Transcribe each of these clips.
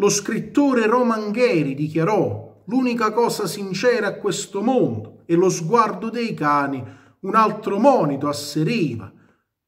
Lo scrittore Romangheri dichiarò l'unica cosa sincera a questo mondo e lo sguardo dei cani un altro monito asseriva.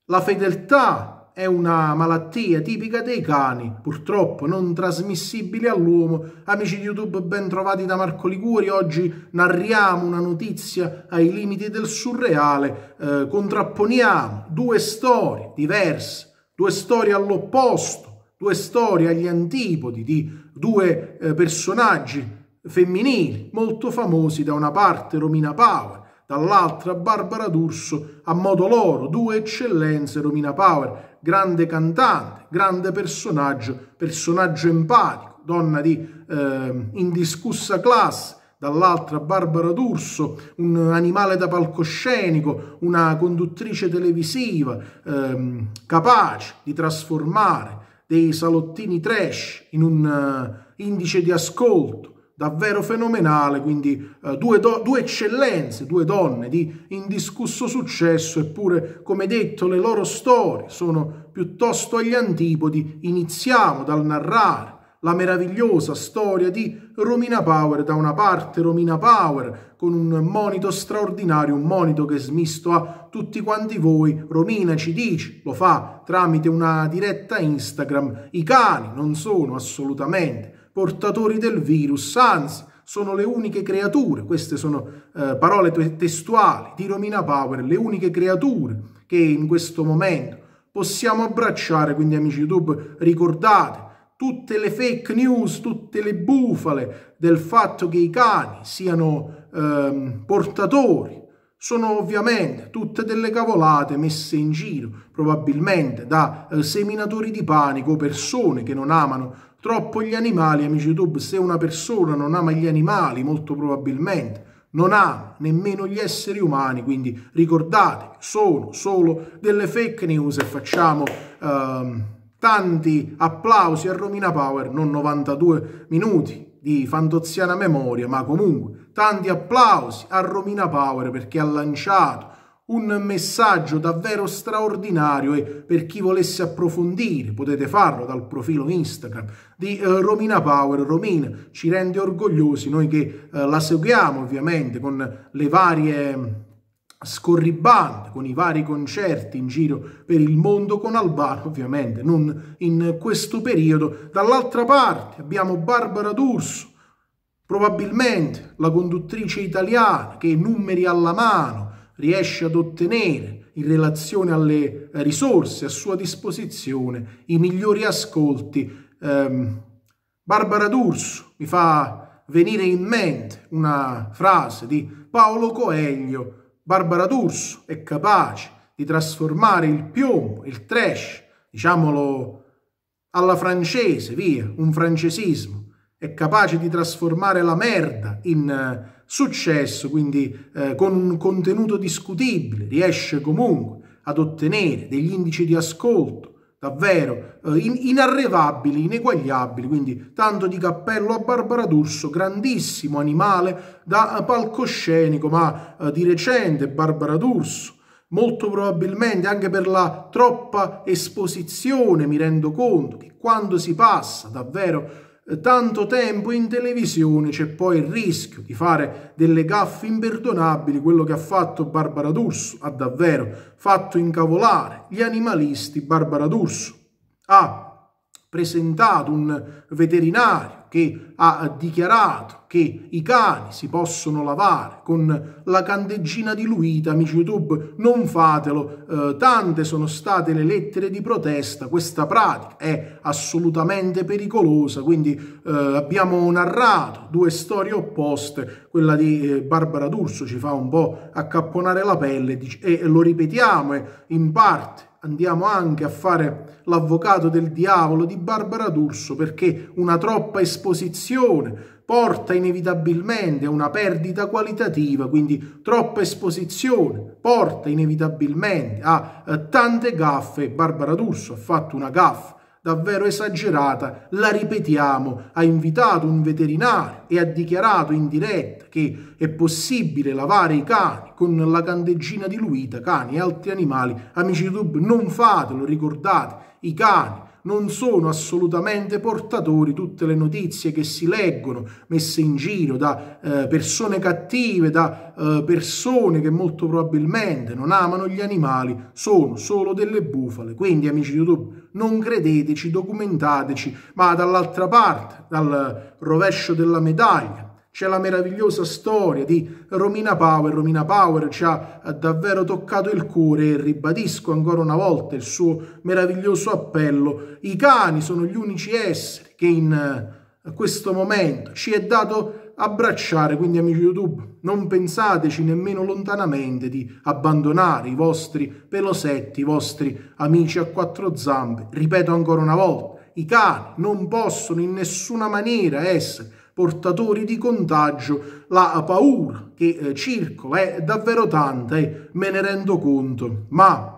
La fedeltà è una malattia tipica dei cani, purtroppo non trasmissibile all'uomo. Amici di YouTube ben trovati da Marco Liguri, oggi narriamo una notizia ai limiti del surreale, eh, contrapponiamo due storie diverse, due storie all'opposto, due storie agli antipodi di due eh, personaggi femminili molto famosi da una parte Romina Power, dall'altra Barbara D'Urso a modo loro, due eccellenze Romina Power, grande cantante, grande personaggio, personaggio empatico, donna di eh, indiscussa classe, dall'altra Barbara D'Urso, un animale da palcoscenico, una conduttrice televisiva ehm, capace di trasformare dei salottini trash in un uh, indice di ascolto davvero fenomenale, quindi uh, due, due, eccellenze, due donne di indiscusso successo, eppure, come detto, le loro storie sono piuttosto agli antipodi. Iniziamo dal narrare la meravigliosa storia di Romina Power da una parte, Romina Power con un monito straordinario, un monito che smisto a tutti quanti voi. Romina ci dice, lo fa tramite una diretta Instagram, i cani non sono assolutamente portatori del virus, anzi sono le uniche creature, queste sono eh, parole testuali di Romina Power, le uniche creature che in questo momento possiamo abbracciare, quindi amici YouTube ricordate tutte le fake news, tutte le bufale del fatto che i cani siano ehm, portatori sono ovviamente tutte delle cavolate messe in giro, probabilmente da eh, seminatori di panico, persone che non amano troppo gli animali. Amici YouTube, se una persona non ama gli animali, molto probabilmente non ama nemmeno gli esseri umani, quindi ricordate, sono solo delle fake news e facciamo... Ehm, Tanti applausi a Romina Power, non 92 minuti di fantoziana memoria, ma comunque tanti applausi a Romina Power perché ha lanciato un messaggio davvero straordinario e per chi volesse approfondire potete farlo dal profilo Instagram di eh, Romina Power. Romina ci rende orgogliosi, noi che eh, la seguiamo ovviamente con le varie scorribande con i vari concerti in giro per il mondo con Albano ovviamente non in questo periodo dall'altra parte abbiamo Barbara D'Urso probabilmente la conduttrice italiana che numeri alla mano riesce ad ottenere in relazione alle risorse a sua disposizione i migliori ascolti ehm, Barbara D'Urso mi fa venire in mente una frase di Paolo Coelho Barbara D'Urso è capace di trasformare il piombo, il trash, diciamolo alla francese, via, un francesismo, è capace di trasformare la merda in eh, successo, quindi eh, con un contenuto discutibile, riesce comunque ad ottenere degli indici di ascolto, davvero eh, inarrevabili, ineguagliabili, quindi tanto di cappello a Barbara D'Urso, grandissimo animale da eh, palcoscenico, ma eh, di recente Barbara D'Urso, molto probabilmente anche per la troppa esposizione mi rendo conto che quando si passa davvero tanto tempo in televisione c'è poi il rischio di fare delle gaffe imperdonabili, quello che ha fatto Barbara D'Urso, ha davvero fatto incavolare gli animalisti Barbara D'Urso. ha ah, presentato un veterinario che ha dichiarato che i cani si possono lavare con la candeggina diluita, amici YouTube, non fatelo, eh, tante sono state le lettere di protesta, questa pratica è assolutamente pericolosa, quindi eh, abbiamo narrato due storie opposte, quella di eh, Barbara D'Urso ci fa un po' accapponare la pelle e, e lo ripetiamo eh, in parte andiamo anche a fare l'avvocato del diavolo di Barbara D'Urso perché una troppa esposizione porta inevitabilmente a una perdita qualitativa, quindi troppa esposizione porta inevitabilmente a eh, tante gaffe. Barbara D'Urso ha fatto una gaffa davvero esagerata, la ripetiamo, ha invitato un veterinario e ha dichiarato in diretta che è possibile lavare i cani con la candeggina diluita, cani e altri animali. Amici di YouTube, non fatelo, ricordate, i cani non sono assolutamente portatori tutte le notizie che si leggono messe in giro da eh, persone cattive, da eh, persone che molto probabilmente non amano gli animali, sono solo delle bufale. Quindi amici di YouTube, non credeteci, documentateci, ma dall'altra parte, dal rovescio della medaglia, c'è la meravigliosa storia di Romina Power. Romina Power ci ha eh, davvero toccato il cuore e ribadisco ancora una volta il suo meraviglioso appello. I cani sono gli unici esseri che in eh, questo momento ci è dato abbracciare. Quindi amici YouTube, non pensateci nemmeno lontanamente di abbandonare i vostri pelosetti, i vostri amici a quattro zampe. Ripeto ancora una volta, i cani non possono in nessuna maniera essere portatori di contagio, la paura che eh, circola è davvero tanta e me ne rendo conto, ma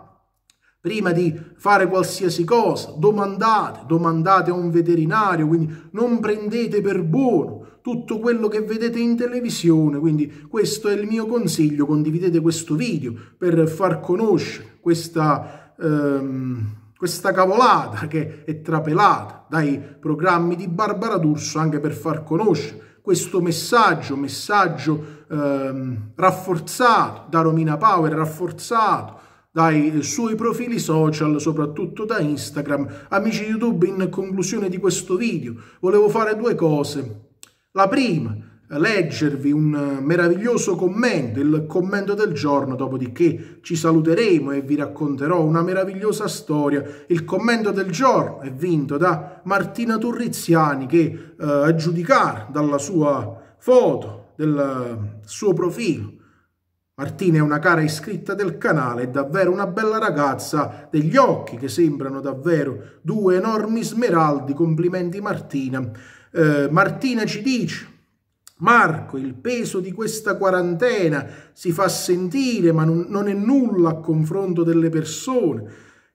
prima di fare qualsiasi cosa, domandate, domandate a un veterinario, quindi non prendete per buono tutto quello che vedete in televisione, quindi questo è il mio consiglio, condividete questo video per far conoscere questa... Ehm questa cavolata che è trapelata dai programmi di Barbara D'Urso anche per far conoscere questo messaggio, messaggio ehm, rafforzato da Romina Power, rafforzato dai suoi profili social, soprattutto da Instagram. Amici YouTube, in conclusione di questo video volevo fare due cose. La prima, eh, leggervi un eh, meraviglioso commento, il commento del giorno, dopodiché ci saluteremo e vi racconterò una meravigliosa storia. Il commento del giorno è vinto da Martina Turriziani che eh, a giudicare dalla sua foto, del eh, suo profilo, Martina è una cara iscritta del canale, è davvero una bella ragazza, degli occhi che sembrano davvero due enormi smeraldi, complimenti Martina. Eh, Martina ci dice, Marco, il peso di questa quarantena si fa sentire, ma non, non è nulla a confronto delle persone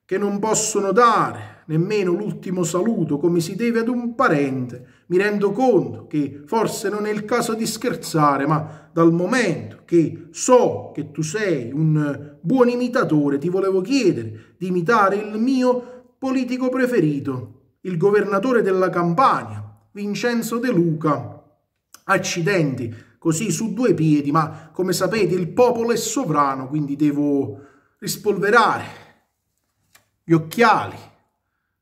che non possono dare nemmeno l'ultimo saluto come si deve ad un parente. Mi rendo conto che forse non è il caso di scherzare, ma dal momento che so che tu sei un eh, buon imitatore, ti volevo chiedere di imitare il mio politico preferito, il governatore della Campania, Vincenzo De Luca. Accidenti, così su due piedi, ma come sapete il popolo è sovrano, quindi devo rispolverare gli occhiali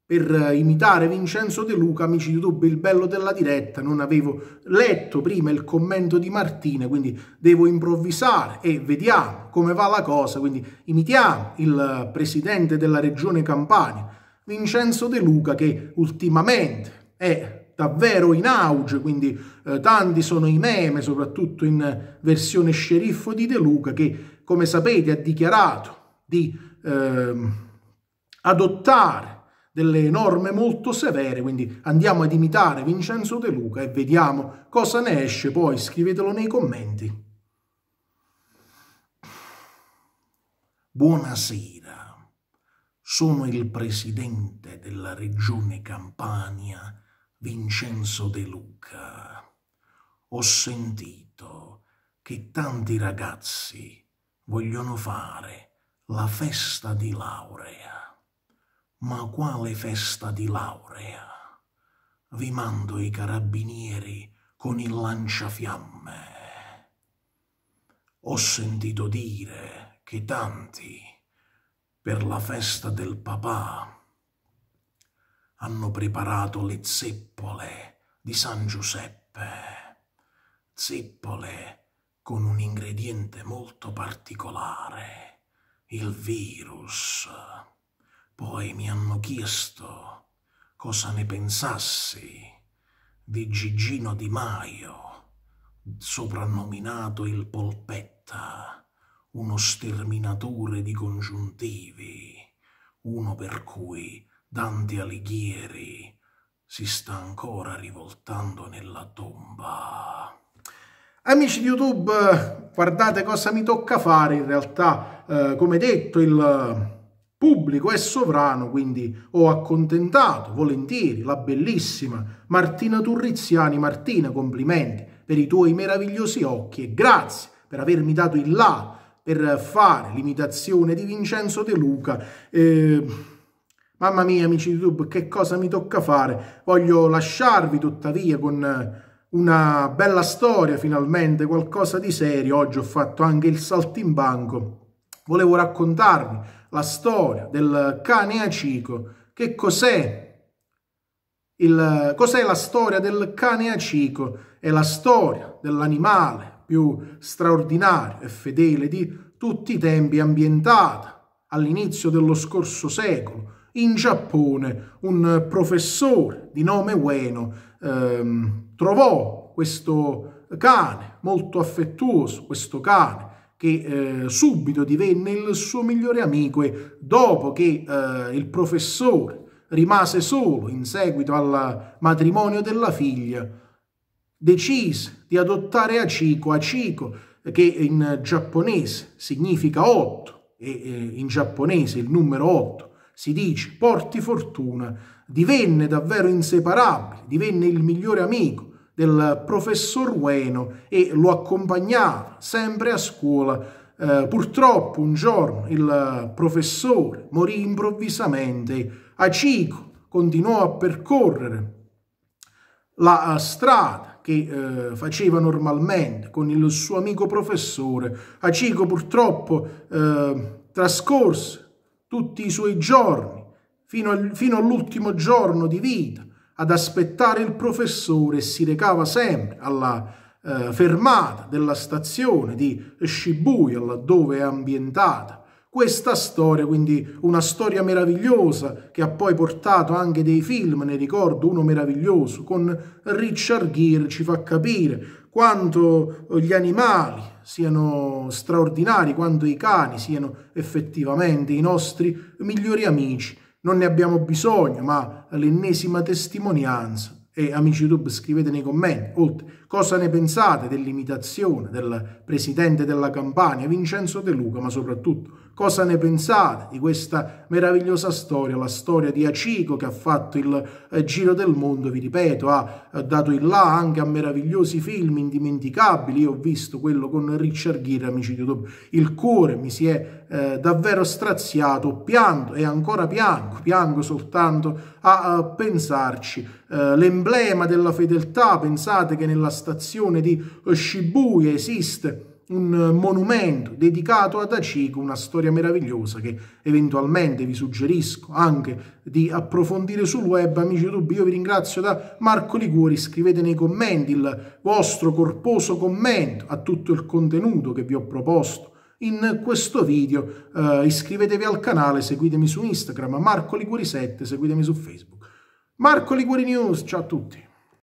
per imitare Vincenzo De Luca, amici di YouTube, il bello della diretta, non avevo letto prima il commento di Martina, quindi devo improvvisare e vediamo come va la cosa, quindi imitiamo il presidente della regione Campania, Vincenzo De Luca, che ultimamente è davvero in auge, quindi eh, tanti sono i meme, soprattutto in versione sceriffo di De Luca, che come sapete ha dichiarato di eh, adottare delle norme molto severe, quindi andiamo ad imitare Vincenzo De Luca e vediamo cosa ne esce, poi scrivetelo nei commenti. Buonasera, sono il presidente della regione Campania Vincenzo De Luca, ho sentito che tanti ragazzi vogliono fare la festa di laurea. Ma quale festa di laurea? Vi mando i carabinieri con il lanciafiamme. Ho sentito dire che tanti, per la festa del papà, hanno preparato le zeppole di San Giuseppe. Zeppole con un ingrediente molto particolare, il virus. Poi mi hanno chiesto cosa ne pensassi di Gigino Di Maio, soprannominato il Polpetta, uno sterminatore di congiuntivi, uno per cui Dante Alighieri si sta ancora rivoltando nella tomba. Amici di YouTube, guardate cosa mi tocca fare. In realtà, eh, come detto, il pubblico è sovrano, quindi ho accontentato volentieri la bellissima Martina Turriziani. Martina, complimenti per i tuoi meravigliosi occhi e grazie per avermi dato il là per fare l'imitazione di Vincenzo De Luca. Eh, Mamma mia, amici di YouTube, che cosa mi tocca fare? Voglio lasciarvi tuttavia con eh, una bella storia, finalmente qualcosa di serio. Oggi ho fatto anche il saltimbanco. Volevo raccontarvi la storia del cane acico. Che cos'è? cos'è la storia del cane acico? È la storia dell'animale più straordinario e fedele di tutti i tempi ambientata all'inizio dello scorso secolo in Giappone un professore di nome Ueno ehm, trovò questo cane molto affettuoso, questo cane che eh, subito divenne il suo migliore amico e dopo che eh, il professore rimase solo in seguito al matrimonio della figlia, decise di adottare Achiko, Achiko che in giapponese significa otto e eh, in giapponese il numero otto si dice, porti fortuna, divenne davvero inseparabile, divenne il migliore amico del professor Ueno e lo accompagnava sempre a scuola. Eh, purtroppo un giorno il professore morì improvvisamente. Acico continuò a percorrere la eh, strada che eh, faceva normalmente con il suo amico professore. Acico purtroppo eh, trascorse tutti i suoi giorni, fino, al, fino all'ultimo giorno di vita, ad aspettare il professore e si recava sempre alla eh, fermata della stazione di Shibuya, laddove è ambientata questa storia, quindi una storia meravigliosa che ha poi portato anche dei film, ne ricordo uno meraviglioso con Richard Gere, ci fa capire quanto gli animali siano straordinari, quanto i cani siano effettivamente i nostri migliori amici. Non ne abbiamo bisogno, ma l'ennesima testimonianza e amici YouTube scrivete nei commenti oltre, cosa ne pensate dell'imitazione del presidente della campagna, Vincenzo De Luca, ma soprattutto Cosa ne pensate di questa meravigliosa storia, la storia di Acico che ha fatto il eh, giro del mondo, vi ripeto, ha eh, dato il là anche a meravigliosi film indimenticabili. Io ho visto quello con Richard Gere, amici di YouTube. Il cuore mi si è eh, davvero straziato, pianto e ancora piango, piango soltanto a, a pensarci. Eh, l'emblema della fedeltà, pensate che nella stazione di Shibuya esiste un eh, monumento dedicato ad Acico, una storia meravigliosa che eventualmente vi suggerisco anche di approfondire sul web. Amici YouTube, io vi ringrazio da Marco Liguori, scrivete nei commenti il vostro corposo commento a tutto il contenuto che vi ho proposto in questo video. Uh, iscrivetevi al canale, seguitemi su Instagram, Marco Liguori 7, seguitemi su Facebook. Marco Liguori News, ciao a tutti!